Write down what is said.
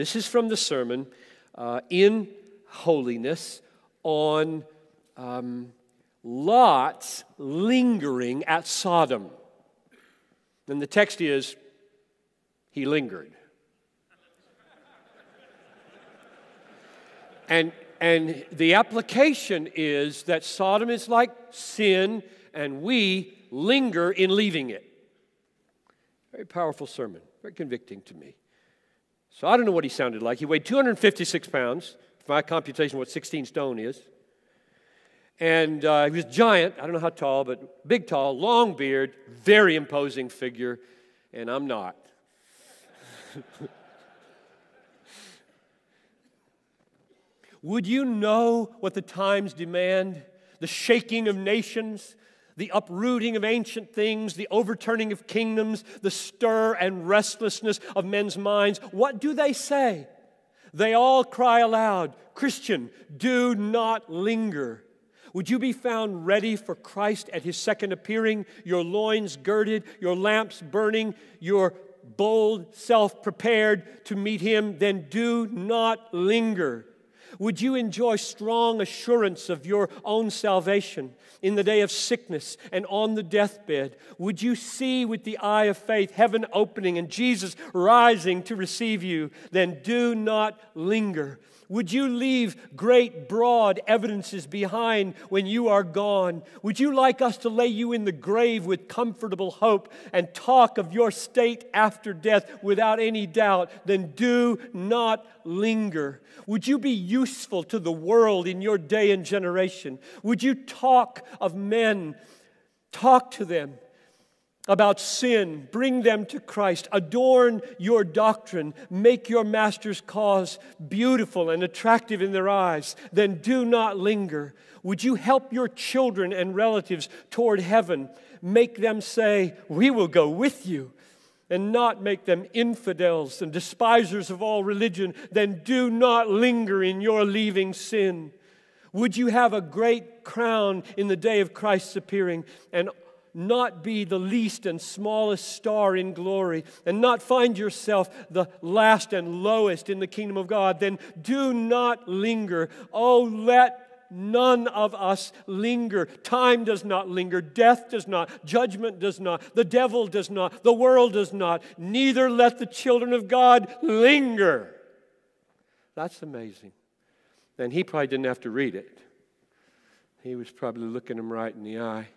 This is from the sermon uh, in holiness on um, Lot's lingering at Sodom. And the text is, he lingered. and, and the application is that Sodom is like sin, and we linger in leaving it. Very powerful sermon, very convicting to me. So I don't know what he sounded like. He weighed 256 pounds. My computation, what 16 stone is. And uh, he was giant. I don't know how tall, but big, tall, long beard, very imposing figure. And I'm not. Would you know what the times demand? The shaking of nations, the uprooting of ancient things, the overturning of kingdoms, the stir and restlessness of men's minds. What do they say? They all cry aloud Christian, do not linger. Would you be found ready for Christ at his second appearing, your loins girded, your lamps burning, your bold self prepared to meet him? Then do not linger. Would you enjoy strong assurance of your own salvation in the day of sickness and on the deathbed? Would you see with the eye of faith heaven opening and Jesus rising to receive you? Then do not linger. Would you leave great, broad evidences behind when you are gone? Would you like us to lay you in the grave with comfortable hope and talk of your state after death without any doubt? Then do not linger. Would you be useful to the world in your day and generation? Would you talk of men, talk to them about sin, bring them to Christ, adorn your doctrine, make your master's cause beautiful and attractive in their eyes, then do not linger. Would you help your children and relatives toward heaven? Make them say, We will go with you and not make them infidels and despisers of all religion, then do not linger in your leaving sin. Would you have a great crown in the day of Christ's appearing and not be the least and smallest star in glory and not find yourself the last and lowest in the kingdom of God? Then do not linger. Oh, let none of us linger. Time does not linger. Death does not. Judgment does not. The devil does not. The world does not. Neither let the children of God linger. That's amazing. And he probably didn't have to read it. He was probably looking him right in the eye.